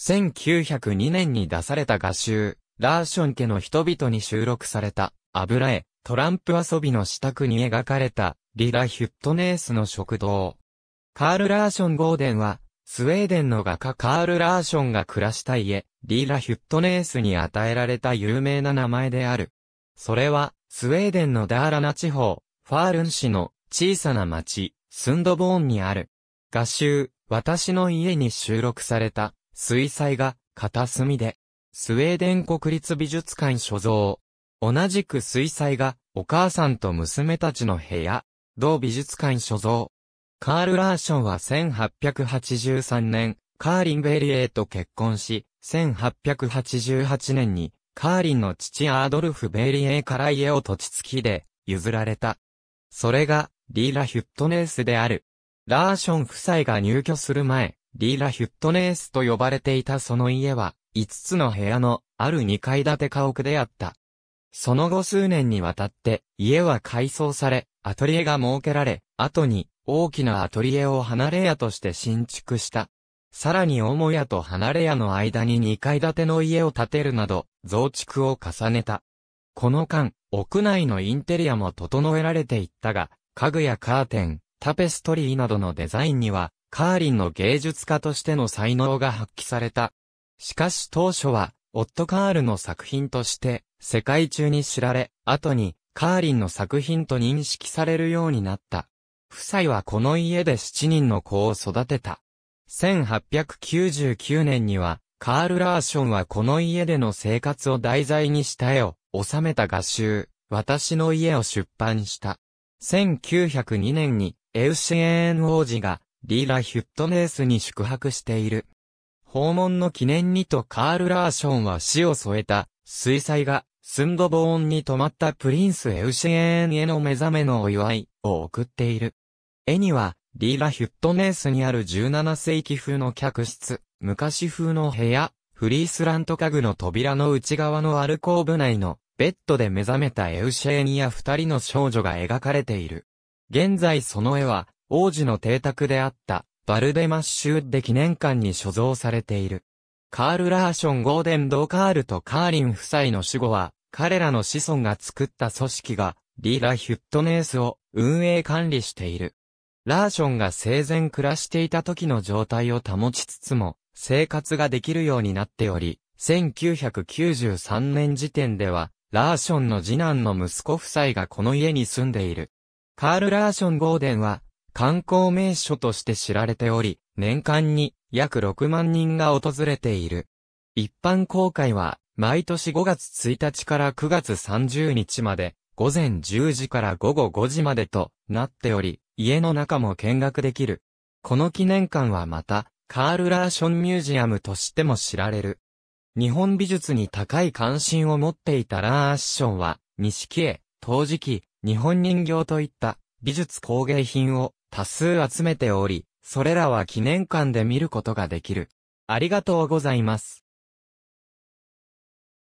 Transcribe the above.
1902年に出された画集、ラーション家の人々に収録された、油絵、トランプ遊びの支度に描かれた、リラ・ヒュットネースの食堂。カール・ラーション・ゴーデンは、スウェーデンの画家カール・ラーションが暮らした家、リラ・ヒュットネースに与えられた有名な名前である。それは、スウェーデンのダーラナ地方、ファールン市の小さな町、スンドボーンにある。画集、私の家に収録された、水彩画、片隅で、スウェーデン国立美術館所蔵。同じく水彩画、お母さんと娘たちの部屋、同美術館所蔵。カール・ラーションは1883年、カーリン・ベリエーと結婚し、1888年に、カーリンの父アードルフ・ベリエーから家を土地付きで、譲られた。それが、リーラ・ヒュットネースである。ラーション夫妻が入居する前、リーラ・ヒュットネースと呼ばれていたその家は、5つの部屋の、ある2階建て家屋であった。その後数年にわたって、家は改装され、アトリエが設けられ、後に、大きなアトリエを離れ屋として新築した。さらに母屋と離れ屋の間に2階建ての家を建てるなど、増築を重ねた。この間、屋内のインテリアも整えられていったが、家具やカーテン、タペストリーなどのデザインには、カーリンの芸術家としての才能が発揮された。しかし当初は、オット・カールの作品として、世界中に知られ、後に、カーリンの作品と認識されるようになった。夫妻はこの家で7人の子を育てた。1899年には、カール・ラーションはこの家での生活を題材にした絵を収めた画集、私の家を出版した。1902年にエウシェーン王子がリーラ・ヒュットネースに宿泊している。訪問の記念にとカール・ラーションは死を添えた、水彩画、スンドボーンに泊まったプリンス・エウシェーンへの目覚めのお祝いを送っている。絵には、リーラ・ヒュットネースにある17世紀風の客室、昔風の部屋、フリースラント家具の扉の内側のアルコーブ内の、ベッドで目覚めたエウシェーニや二人の少女が描かれている。現在その絵は、王子の邸宅であった、バルデマッシュッデ記念館に所蔵されている。カール・ラーション・ゴーデン・ドカールとカーリン夫妻の守護は、彼らの子孫が作った組織が、リーラ・ヒュットネースを運営管理している。ラーションが生前暮らしていた時の状態を保ちつつも、生活ができるようになっており、1993年時点では、ラーションの次男の息子夫妻がこの家に住んでいる。カール・ラーション・ゴーデンは、観光名所として知られており、年間に約6万人が訪れている。一般公開は、毎年5月1日から9月30日まで、午前10時から午後5時までとなっており、家の中も見学できる。この記念館はまた、カール・ラーション・ミュージアムとしても知られる。日本美術に高い関心を持っていたラーションは、錦絵、陶磁器、日本人形といった美術工芸品を多数集めており、それらは記念館で見ることができる。ありがとうございます。